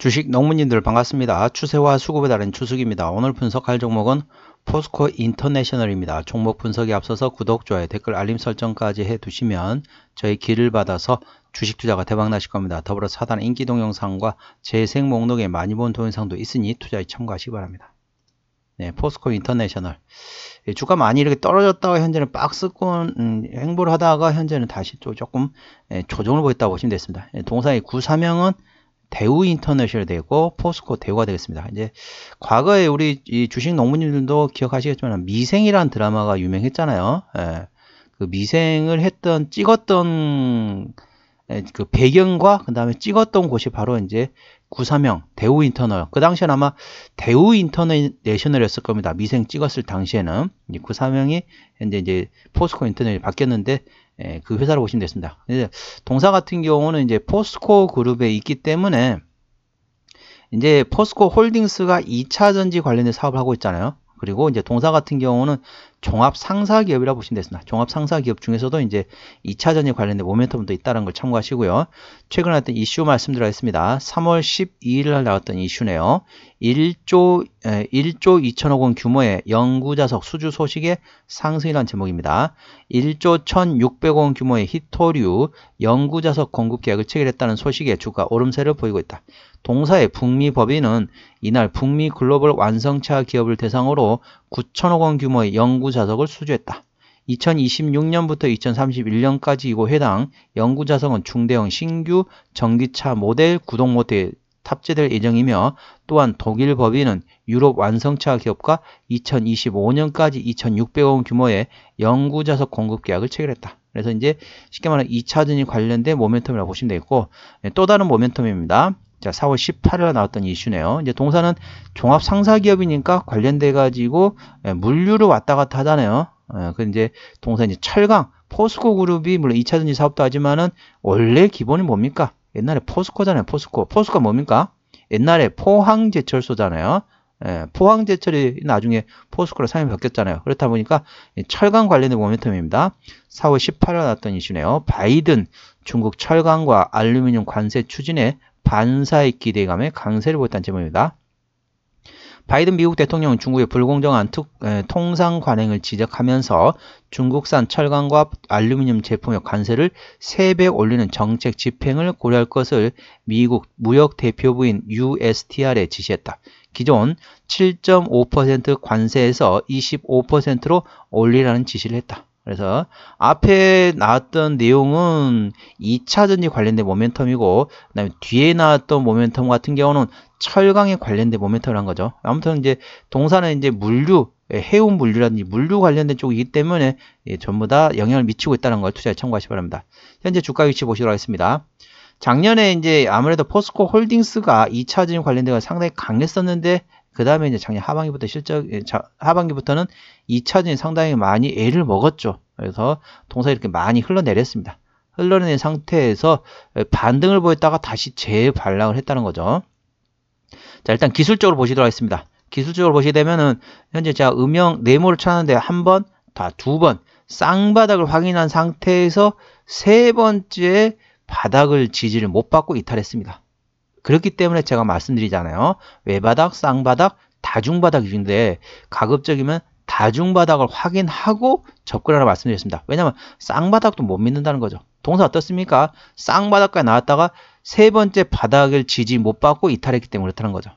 주식 농문님들 반갑습니다. 추세와 수급에 따른 추석입니다 오늘 분석할 종목은 포스코 인터내셔널입니다. 종목 분석에 앞서서 구독, 좋아요, 댓글, 알림 설정까지 해두시면 저희 길을 받아서 주식 투자가 대박나실 겁니다. 더불어 사단 인기 동영상과 재생 목록에 많이 본 동영상도 있으니 투자에 참고하시기 바랍니다. 네, 포스코 인터내셔널. 예, 주가 많이 이렇게 떨어졌다가 현재는 박스권 행보를 음, 하다가 현재는 다시 조금 예, 조정을 보였다고 보시면 됐습니다. 예, 동사의 구사명은 대우 인터내셔널 되고 포스코 대우가 되겠습니다. 이제 과거에 우리 주식 농부님들도 기억하시겠지만 미생이란 드라마가 유명했잖아요. 예. 그 미생을 했던 찍었던 예, 그 배경과 그 다음에 찍었던 곳이 바로 이제 구사명 대우 인터널 그당시에는 아마 대우 인터내셔널이었을 겁니다 미생 찍었을 당시에는 이제 구사명이 이제 이제 포스코 인터넷이 바뀌었는데 예, 그 회사를 보시면 됐습니다. 동사 같은 경우는 이제 포스코 그룹에 있기 때문에 이제 포스코 홀딩스가 2차 전지 관련된 사업을 하고 있잖아요. 그리고 이제 동사 같은 경우는 종합 상사 기업이라고 보시면 되겠습니다. 종합 상사 기업 중에서도 이제 2차전에 관련된 모멘텀도 있다는 걸 참고하시고요. 최근에 했던 이슈 말씀드리겠습니다. 3월 12일 날 나왔던 이슈네요. 1조 1조 2천억 원 규모의 연구자석 수주 소식의 상승이란 제목입니다. 1조 1,600억 원 규모의 히토류 연구자석 공급 계약을 체결했다는 소식에 주가 오름세를 보이고 있다. 동사의 북미 법인은 이날 북미 글로벌 완성차 기업을 대상으로 9천억 원 규모의 연구 자석을 수주했다. 2026년부터 2031년까지이고 해당 연구 자석은 중대형 신규 전기차 모델 구동 모델에 탑재될 예정이며 또한 독일 법인은 유럽 완성차 기업과 2025년까지 2,600억 원 규모의 연구 자석 공급 계약을 체결했다. 그래서 이제 쉽게 말하면 2차전이 관련된 모멘텀이라고 보시면 되겠고 네, 또 다른 모멘텀입니다. 자, 4월 18일 나왔던 이슈네요. 이제 동사는 종합 상사 기업이니까 관련돼 가지고 예, 물류를 왔다 갔다 하잖아요. 어, 예, 그 이제 동사 이제 철강 포스코 그룹이 물론 2차전지 사업도 하지만은 원래 기본이 뭡니까? 옛날에 포스코잖아요. 포스코. 포스코가 뭡니까? 옛날에 포항제철소잖아요. 예, 포항제철이 나중에 포스코로 사용이 바뀌었잖아요. 그렇다 보니까 철강 관련된 모멘텀입니다. 4월 18일 나왔던 이슈네요. 바이든 중국 철강과 알루미늄 관세 추진에 반사의 기대감에 강세를 보였다는 제목입니다. 바이든 미국 대통령은 중국의 불공정한 특, 에, 통상 관행을 지적하면서 중국산 철강과 알루미늄 제품의 관세를 3배 올리는 정책 집행을 고려할 것을 미국 무역 대표부인 USTR에 지시했다. 기존 7.5% 관세에서 25%로 올리라는 지시를 했다. 그래서 앞에 나왔던 내용은 2차전지 관련된 모멘텀이고 그 다음에 뒤에 나왔던 모멘텀 같은 경우는 철강에 관련된 모멘텀을 한 거죠. 아무튼 이제 동사는 이제 물류, 예, 해운 물류라든지 물류 관련된 쪽이기 때문에 예, 전부 다 영향을 미치고 있다는 걸 투자에 참고하시기 바랍니다. 현재 주가 위치 보시도록 하겠습니다. 작년에 이제 아무래도 포스코 홀딩스가 2차전지 관련된 걸 상당히 강했었는데 그 다음에 이제 작년 하반기부터 실적, 예, 하반기부터는 2차전이 상당히 많이 애를 먹었죠. 그래서 동사 이렇게 많이 흘러내렸습니다. 흘러내린 상태에서 예, 반등을 보였다가 다시 재발락을 했다는 거죠. 자, 일단 기술적으로 보시도록 하겠습니다. 기술적으로 보시게 되면은 현재 제가 음영 네모를 쳤는데한 번, 다 두 번, 쌍바닥을 확인한 상태에서 세 번째 바닥을 지지를 못 받고 이탈했습니다. 그렇기 때문에 제가 말씀드리잖아요. 외바닥, 쌍바닥, 다중바닥인데 가급적이면 다중바닥을 확인하고 접근하라 고 말씀드렸습니다. 왜냐하면 쌍바닥도 못 믿는다는 거죠. 동사 어떻습니까? 쌍바닥까지 나왔다가 세 번째 바닥을 지지 못 받고 이탈했기 때문에 그렇다는 거죠.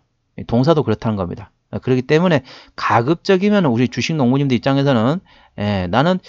동사도 그렇다는 겁니다. 어, 그렇기 때문에 가급적이면 우리 주식 농부님들 입장에서는 예, 나는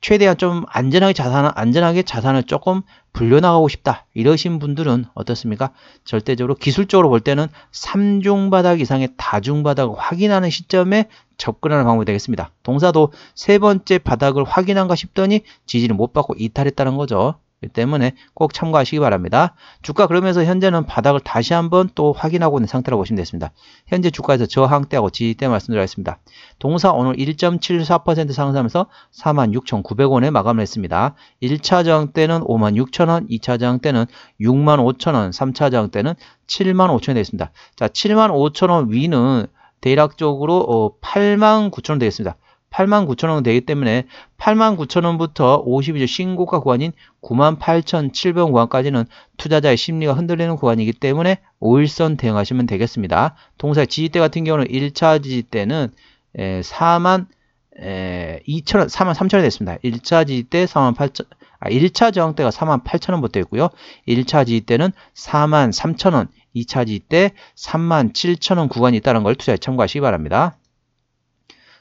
최대한 좀 안전하게 자산 안전하게 자산을 조금 불려나가고 싶다 이러신 분들은 어떻습니까? 절대적으로 기술적으로 볼 때는 3중 바닥 이상의 다중 바닥을 확인하는 시점에 접근하는 방법이 되겠습니다. 동사도 세 번째 바닥을 확인한가 싶더니 지지를 못 받고 이탈했다는 거죠. 때문에 꼭 참고하시기 바랍니다. 주가 그러면서 현재는 바닥을 다시 한번 또 확인하고 있는 상태라고 보시면 되겠습니다. 현재 주가에서 저항대하고 지지대 말씀드렸습니다. 동사 오늘 1.74% 상승하면서 46,900원에 마감을 했습니다. 1차 저항 대는 56,000원, 2차 저항 대는 65,000원, 3차 저항 대는7 5 0 0 0원 되겠습니다. 자, 75,000원 위는 대략적으로 89,000원 어, 되겠습니다. 89,000원 되기 때문에 89,000원부터 5 2주 신고가 구간인 98,700원 구간까지는 투자자의 심리가 흔들리는 구간이기 때문에 5일선 대응하시면 되겠습니다. 동사 의 지지대 같은 경우는 1차 지지대는 4만 2천원, 4만 3천원 됐습니다. 1차 지지대 4만 8천, 아, 1차 저항대가 4만 8천원부터 있고요. 1차 지지대는 4만 3천원, 2차 지지대 3만 7천원 구간이 있다는 걸 투자에 참고하시기 바랍니다.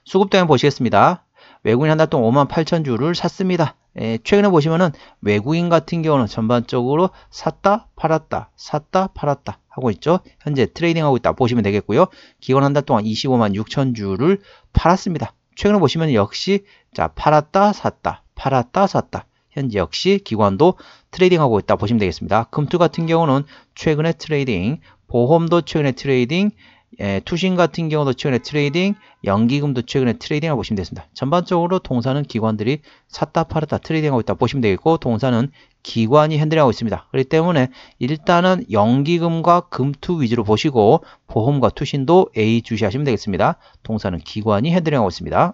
수급대금 보시겠습니다. 외국인 한 달 동안 58,000주를 샀습니다. 예, 최근에 보시면은 외국인 같은 경우는 전반적으로 샀다 팔았다 샀다 팔았다 하고 있죠. 현재 트레이딩하고 있다 보시면 되겠고요. 기관 한 달 동안 25만 6천 주를 팔았습니다. 최근에 보시면 역시 자 팔았다 샀다 팔았다 샀다 현재 역시 기관도 트레이딩하고 있다 보시면 되겠습니다. 금투 같은 경우는 최근에 트레이딩 보험도 최근에 트레이딩 예, 투신 같은 경우도 최근에 트레이딩, 연기금도 최근에 트레이딩고 보시면 되겠습니다. 전반적으로 동사는 기관들이 샀다 팔았다 트레이딩하고 있다 보시면 되겠고 동사는 기관이 핸들링하고 있습니다. 그렇기 때문에 일단은 연기금과 금투 위주로 보시고 보험과 투신도 A 주시하시면 되겠습니다. 동사는 기관이 핸들링하고 있습니다.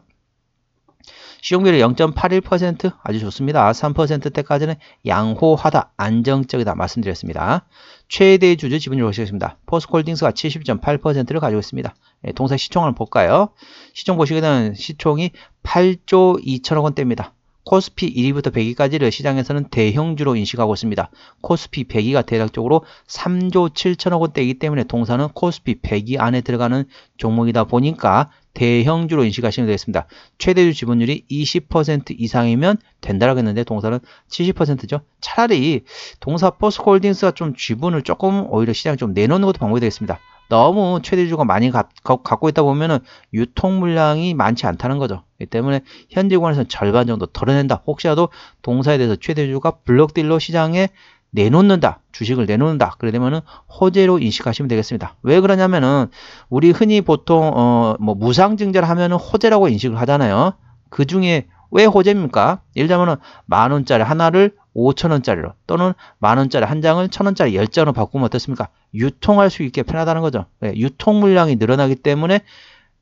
시용률이 0.81% 아주 좋습니다. 3%대까지는 양호하다, 안정적이다 말씀드렸습니다. 최대 주주 지분율 보시겠습니다. 포스콜딩스가 70.8%를 가지고 있습니다. 예, 동사 시총 을 볼까요? 시총 보시기에는 시총이 8조 2천억 원대입니다. 코스피 1위부터 100위까지를 시장에서는 대형주로 인식하고 있습니다. 코스피 100위가 대략적으로 3조 7천억 원대이기 때문에 동사는 코스피 100위 안에 들어가는 종목이다 보니까 대형주로 인식하시면 되겠습니다. 최대주 지분율이 20% 이상이면 된다라고 했는데 동사는 70%죠. 차라리 동사 포스홀딩스가좀 지분을 조금 오히려 시장에 좀 내놓는 것도 방법이 되겠습니다. 너무 최대주가 많이 가, 가, 갖고 있다 보면은 유통 물량이 많지 않다는 거죠. 때문에 현재 구간에서는 절반 정도 덜어낸다. 혹시라도 동사에 대해서 최대주가 블록딜로 시장에 내놓는다. 주식을 내놓는다. 그래 되면은 호재로 인식하시면 되겠습니다. 왜 그러냐면은 우리 흔히 보통 어뭐 무상증자를 하면은 호재라고 인식을 하잖아요. 그 중에 왜 호재입니까? 예를 들면은 만 원짜리 하나를 5천 원짜리로 또는 만 원짜리 한 장을 천 원짜리 열 장으로 바꾸면 어떻습니까? 유통할 수 있게 편하다는 거죠. 예, 유통 물량이 늘어나기 때문에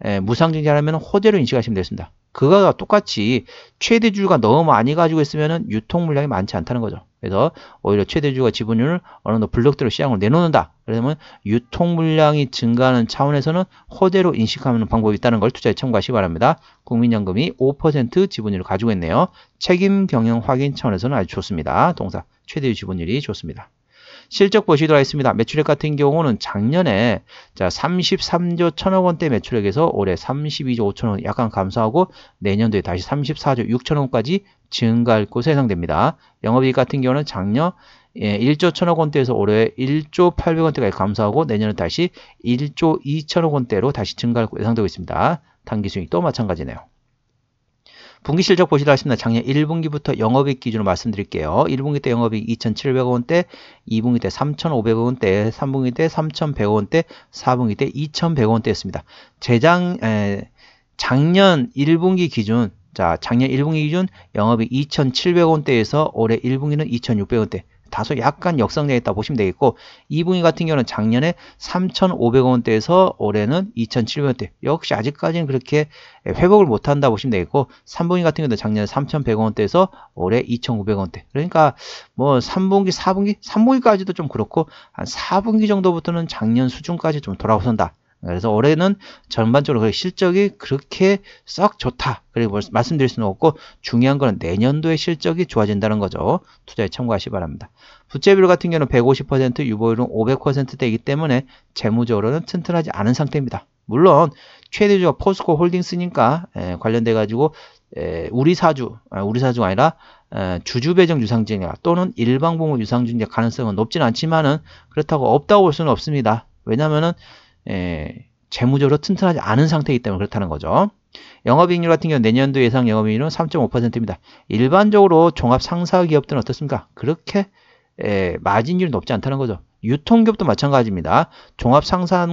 예, 무상증자라면 호재로 인식하시면 되겠습니다. 그가 거 똑같이 최대주주가 너무 많이 가지고 있으면 유통 물량이 많지 않다는 거죠. 그래서 오히려 최대주주가 지분율을 어느 정도 블록대로 시장으로 내놓는다. 그러면 유통 물량이 증가하는 차원에서는 호재로 인식하는 방법이 있다는 걸 투자에 참고하시기 바랍니다. 국민연금이 5% 지분율을 가지고 있네요. 책임 경영 확인 차원에서는 아주 좋습니다. 동사 최대주 지분율이 좋습니다. 실적 보시도록 하겠습니다. 매출액 같은 경우는 작년에 자 33조 1천억 원대 매출액에서 올해 32조 5천억 원 약간 감소하고 내년도에 다시 34조 6천억 원까지 증가할 것으로 예상됩니다. 영업이익 같은 경우는 작년 예, 1조 1천억 원대에서 올해 1조 800원대까지 억 감소하고 내년은 다시 1조 2천억 원대로 다시 증가할 것으로 예상되고 있습니다. 단기 수익 또 마찬가지네요. 분기 실적 보시다 하시면 작년 1분기부터 영업이익 기준으로 말씀드릴게요. 1분기 때 영업이익 2,700원대, 2분기 때 3,500원대, 3분기 때 3,100원대, 4분기 때 2,100원대였습니다. 재장 에, 작년 1분기 기준 자, 작년 1분기 기준 영업이 2,700원대에서 올해 1분기는 2,600원대. 다소 약간 역성되어 있다 보시면 되겠고 2분기 같은 경우는 작년에 3,500원대에서 올해는 2,700원대 역시 아직까지는 그렇게 회복을 못한다 보시면 되겠고 3분기 같은 경우도 작년에 3,100원대에서 올해 2,900원대 그러니까 뭐 3분기 4분기 3분기까지도 좀 그렇고 한 4분기 정도부터는 작년 수준까지 좀 돌아오선다 그래서 올해는 전반적으로 실적이 그렇게 썩 좋다. 그리고 말씀드릴 수는 없고 중요한 거는 내년도에 실적이 좋아진다는 거죠. 투자에 참고하시 바랍니다. 부채비율 같은 경우는 150% 유보율은 5 0 0되기 때문에 재무적으로는 튼튼하지 않은 상태입니다. 물론 최대주가 포스코 홀딩스니까 예, 관련돼 가지고 예, 우리 사주 아, 우리 사주가 아니라 예, 주주배정 유상증자 또는 일방보험 유상증자 가능성은 높진 않지만은 그렇다고 없다고 볼 수는 없습니다. 왜냐면은 하 예, 재무적으로 튼튼하지 않은 상태이기 때문에 그렇다는 거죠. 영업이익률 같은 경우 내년도 예상 영업이익률은 3.5%입니다. 일반적으로 종합 상사 기업들은 어떻습니까? 그렇게 예, 마진율이 높지 않다는 거죠. 유통기업도 마찬가지입니다. 종합 상사,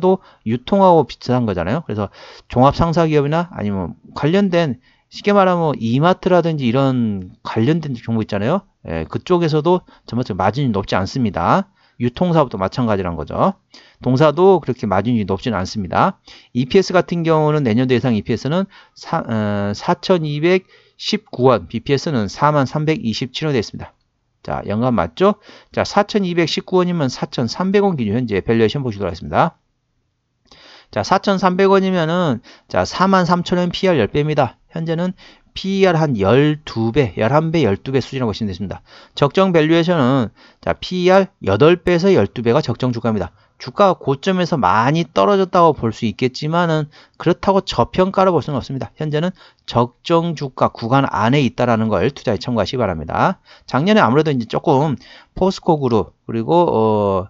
도 유통하고 비슷한 거잖아요. 그래서 종합 상사 기업이나 아니면 관련된 쉽게 말하면 이마트라든지 이런 관련된 종목 있잖아요. 예, 그쪽에서도 전반적으로 마진이 율 높지 않습니다. 유통사업도 마찬가지란 거죠. 동사도 그렇게 마진율이 높진 않습니다. EPS 같은 경우는 내년도 예상 EPS는 4,219원, 어, BPS는 4,327원이 됐습니다. 자, 연간 맞죠? 자, 4,219원이면 4,300원 기준 현재 밸류에이션 보시도록 하겠습니다. 자, 4,300원이면은 자, 43,000원 PR 10배입니다. 현재는 PER 한 12배, 11배, 12배 수준이라고 보시면 되십니다. 적정 밸류에이션은 자, PER 8배에서 12배가 적정 주가입니다. 주가가 고점에서 많이 떨어졌다고 볼 수 있겠지만은 그렇다고 저평가를 볼 수는 없습니다. 현재는 적정 주가 구간 안에 있다라는 걸 투자에 참고하시기 바랍니다. 작년에 아무래도 이제 조금 포스코 그룹 그리고 어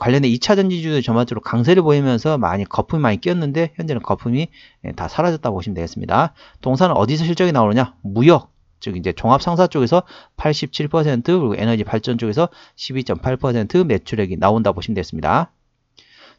관련된 2차 전지주도 전반적으로 강세를 보이면서 많이 거품이 많이 끼었는데 현재는 거품이 예, 다 사라졌다고 보시면 되겠습니다. 동산은 어디서 실적이 나오느냐? 무역 즉 이제 종합상사 쪽에서 87% 그리고 에너지 발전 쪽에서 12.8% 매출액이 나온다 보시면 되겠습니다.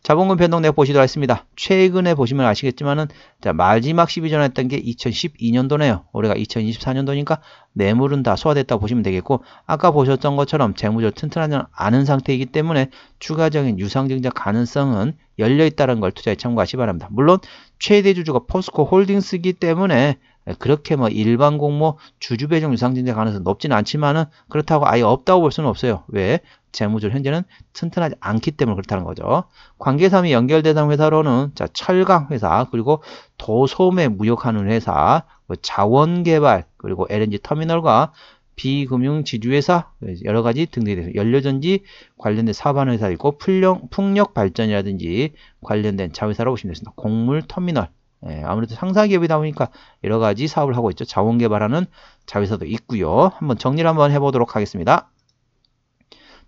자본금 변동액 보시도록 하겠습니다. 최근에 보시면 아시겠지만은 마지막 12전 했던 게 2012년도네요. 올해가 2024년도니까 매물은 다 소화됐다 고 보시면 되겠고 아까 보셨던 것처럼 재무조 튼튼한지 않은 상태이기 때문에 추가적인 유상증자 가능성은 열려있다는 걸 투자에 참고하시 기 바랍니다. 물론 최대 주주가 포스코 홀딩스이기 때문에 예, 그렇게 뭐 일반 공모 뭐 주주 배정 유상증자 가능성이 높지는 않지만은 그렇다고 아예 없다고 볼 수는 없어요. 왜? 재무줄 현재는 튼튼하지 않기 때문에 그렇다는 거죠. 관계사 및 연결 대상 회사로는 자, 철강 회사 그리고 도소매 무역하는 회사, 뭐 자원 개발 그리고 LNG 터미널과 비금융 지주회사 예, 여러 가지 등등에 대해서 연료전지 관련된 사업 회사 있고 풍력, 풍력 발전이라든지 관련된 자회사라고 보시면 되겠습니다. 곡물 터미널 예, 아무래도 상사기업이다 보니까 여러 가지 사업을 하고 있죠. 자원 개발하는 자회사도 있고요. 한번 정리를 한번 해보도록 하겠습니다.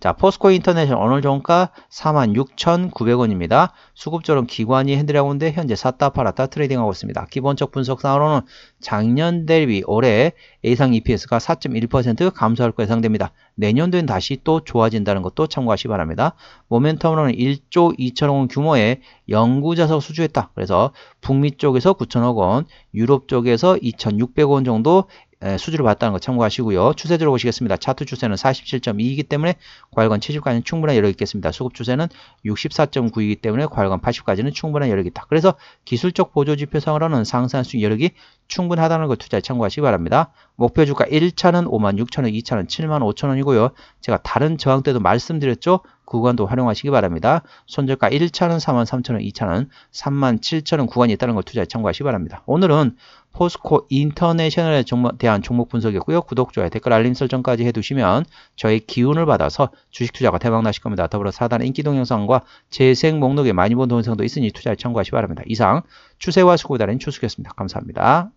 자, 포스코 인터내셔널 오늘 종가 46,900원입니다. 수급처럼 기관이 핸들하고 있는데 현재 샀다 팔았다 트레이딩하고 있습니다. 기본적 분석상으로는 작년 대비 올해 예상 EPS가 4.1% 감소할 거 예상됩니다. 내년도엔 다시 또 좋아진다는 것도 참고하시기 바랍니다. 모멘텀으로는 1조 2천억 원 규모의 연구자석 수주했다. 그래서 북미 쪽에서 9천억 원, 유럽 쪽에서 2,600원 억 정도 예, 수주를 받다는거 참고하시고요. 추세적으로 보시겠습니다. 차트 추세는 47.2이기 때문에 과열관 70까지는 충분한 여력이 있겠습니다. 수급 추세는 64.9이기 때문에 과열관 80까지는 충분한 여력이 있다. 그래서 기술적 보조지표상으로는 상승할 수 있는 여력이 충분하다는 걸 투자에 참고하시기 바랍니다. 목표 주가 1차는 56,000원, 2차는 75,000원이고요. 제가 다른 저항 때도 말씀드렸죠. 구간도 활용하시기 바랍니다. 손절가 1차는 43,000원, 2차는 37,000원 구간이 있다는 걸 투자에 참고하시기 바랍니다. 오늘은 포스코 인터내셔널에 대한 종목 분석이었고요. 구독, 좋아요, 댓글, 알림 설정까지 해두시면 저희 기운을 받아서 주식 투자가 대박 나실 겁니다. 더불어 사단 의 인기 동영상과 재생 목록에 많이 본 동영상도 있으니 투자에 참고하시기 바랍니다. 이상 추세와 수고다린 추수였습니다. 감사합니다.